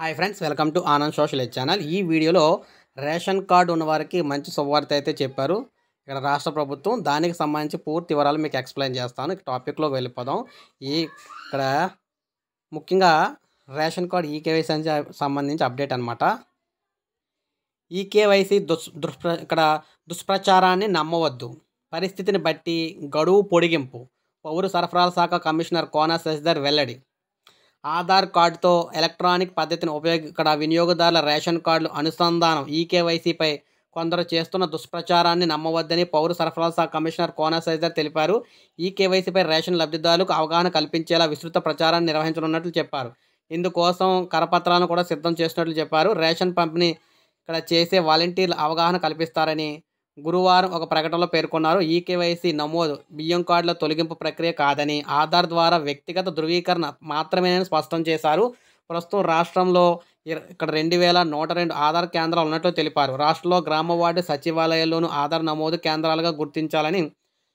hi friends welcome to Anand social channel ఈ వీడియోలో ration card ఉన్నవారికి మంచి శుభవార్త అయితే చెప్పారు ఇక్కడ రాష్ట్ర ప్రభుత్వం దానికి సంబంధించి పూర్తి వివరాలు మీకు ఎక్స్ప్లెయిన్ చేస్తాను టాపిక్లో వెళ్ళిపోదాం ఈ ఇక్కడ ముఖ్యంగా రేషన్ కార్డు ఈకేవైసీ సంబంధించి అప్డేట్ అనమాట ఈకేవైసీ దుష్ దుష్ప్ర ఇక్కడ దుష్ప్రచారాన్ని నమ్మవద్దు పరిస్థితిని బట్టి గడువు పొడిగింపు పౌరు సరఫరాల శాఖ కమిషనర్ కోన శశిధర్ వెల్లడి ఆధార్ కార్డుతో ఎలక్ట్రానిక్ పద్ధతిని ఉపయోగి ఇక్కడ వినియోగదారుల రేషన్ కార్డులు అనుసంధానం ఈకేవైసీపై కొందరు చేస్తున్న దుష్ప్రచారాన్ని నమ్మవద్దని పౌర సరఫరాల శాఖ కమిషనర్ సైజర్ తెలిపారు ఈ కేవైసీపై రేషన్ లబ్ధిదారులకు అవగాహన కల్పించేలా విస్తృత ప్రచారాన్ని నిర్వహించనున్నట్లు చెప్పారు ఇందుకోసం కరపత్రాలను కూడా సిద్ధం చేస్తున్నట్లు చెప్పారు రేషన్ పంపిణీ ఇక్కడ చేసే వాలంటీర్లు అవగాహన కల్పిస్తారని గురువారం ఒక ప్రకటనలో పేర్కొన్నారు ఈ కేవైసీ నమోదు బియ్యం కార్డుల తొలగింపు ప్రక్రియ కాదని ఆధార్ ద్వారా వ్యక్తిగత ధృవీకరణ మాత్రమేనని స్పష్టం చేశారు ప్రస్తుతం రాష్ట్రంలో ఇక్కడ రెండు వేల నూట రెండు ఆధార్ కేంద్రాలు ఉన్నట్లు తెలిపారు రాష్ట్రంలో గ్రామ వార్డు సచివాలయాల్లోనూ ఆధార్ నమోదు కేంద్రాలుగా గుర్తించాలని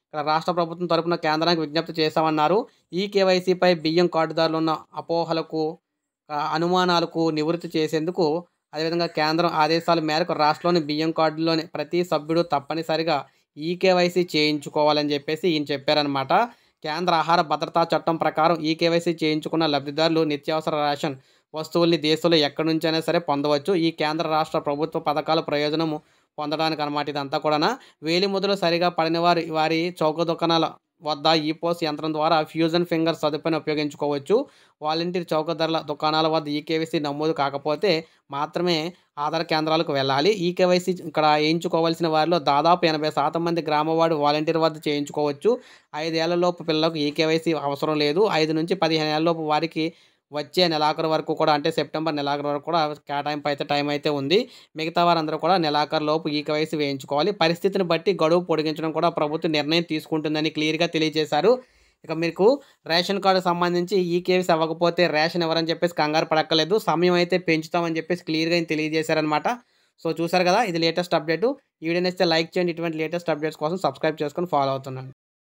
ఇక్కడ రాష్ట్ర ప్రభుత్వం తరపున కేంద్రానికి విజ్ఞప్తి చేశామన్నారు ఈ కేవైసీపై బియ్యం కార్డుదారులు ఉన్న అపోహలకు అనుమానాలకు నివృత్తి చేసేందుకు అదేవిధంగా కేంద్రం ఆదేశాల మేరకు రాష్ట్రంలోని బియ్యం కార్డులోని ప్రతి సభ్యుడు తప్పనిసరిగా ఈకేవైసీ చేయించుకోవాలని చెప్పేసి ఈయన చెప్పారనమాట కేంద్ర ఆహార భద్రతా చట్టం ప్రకారం ఈకేవైసీ చేయించుకున్న లబ్ధిదారులు నిత్యావసర రేషన్ వస్తువుల్ని దేశంలో ఎక్కడి నుంచైనా సరే పొందవచ్చు ఈ కేంద్ర రాష్ట్ర ప్రభుత్వ పథకాల ప్రయోజనము పొందడానికి అనమాట ఇదంతా కూడా వేలి సరిగా పడిన వారి వారి చౌక దుకాణాల వద్ద ఈపోస్ యంత్రం ద్వారా ఫ్యూజన్ ఫింగర్ సదుపాయం ఉపయోగించుకోవచ్చు వాలంటీర్ చౌక ధరల దుకాణాల వద్ద ఈకేవైసీ నమోదు కాకపోతే మాత్రమే ఆధార్ కేంద్రాలకు వెళ్ళాలి ఈకేవైసీ ఇక్కడ వేయించుకోవాల్సిన వారిలో దాదాపు ఎనభై శాతం మంది గ్రామవాడు వాలంటీర్ వద్ద చేయించుకోవచ్చు ఐదేళ్లలోపు పిల్లలకు ఈకేవైసీ అవసరం లేదు ఐదు నుంచి పదిహేను ఏళ్ళలోపు వారికి వచ్చే నెలాఖరు వరకు కూడా అంటే సెప్టెంబర్ నెలాఖరు వరకు కూడా కేటాయింపు అయితే టైం అయితే ఉంది మిగతా వారందరూ కూడా నెలాఖరు లోపు ఈ వయసు వేయించుకోవాలి పరిస్థితిని బట్టి గడువు పొడిగించడం కూడా ప్రభుత్వం నిర్ణయం తీసుకుంటుందని క్లియర్గా తెలియజేశారు ఇక మీకు రేషన్ కార్డు సంబంధించి ఈ కేవీస్ అవ్వకపోతే రేషన్ ఎవరని చెప్పేసి కంగారు పడక్కలేదు సమయం అయితే పెంచుతామని చెప్పేసి క్లియర్గా తెలియజేశారనమాట సో చూసారు కదా ఇది లేటెస్ట్ అప్డేట్ ఈ వీడియో లైక్ చేయండి ఇటువంటి లేటెస్ట్ అప్డేట్స్ కోసం సబ్స్క్రైబ్ చేసుకొని ఫాలో అవుతున్నాను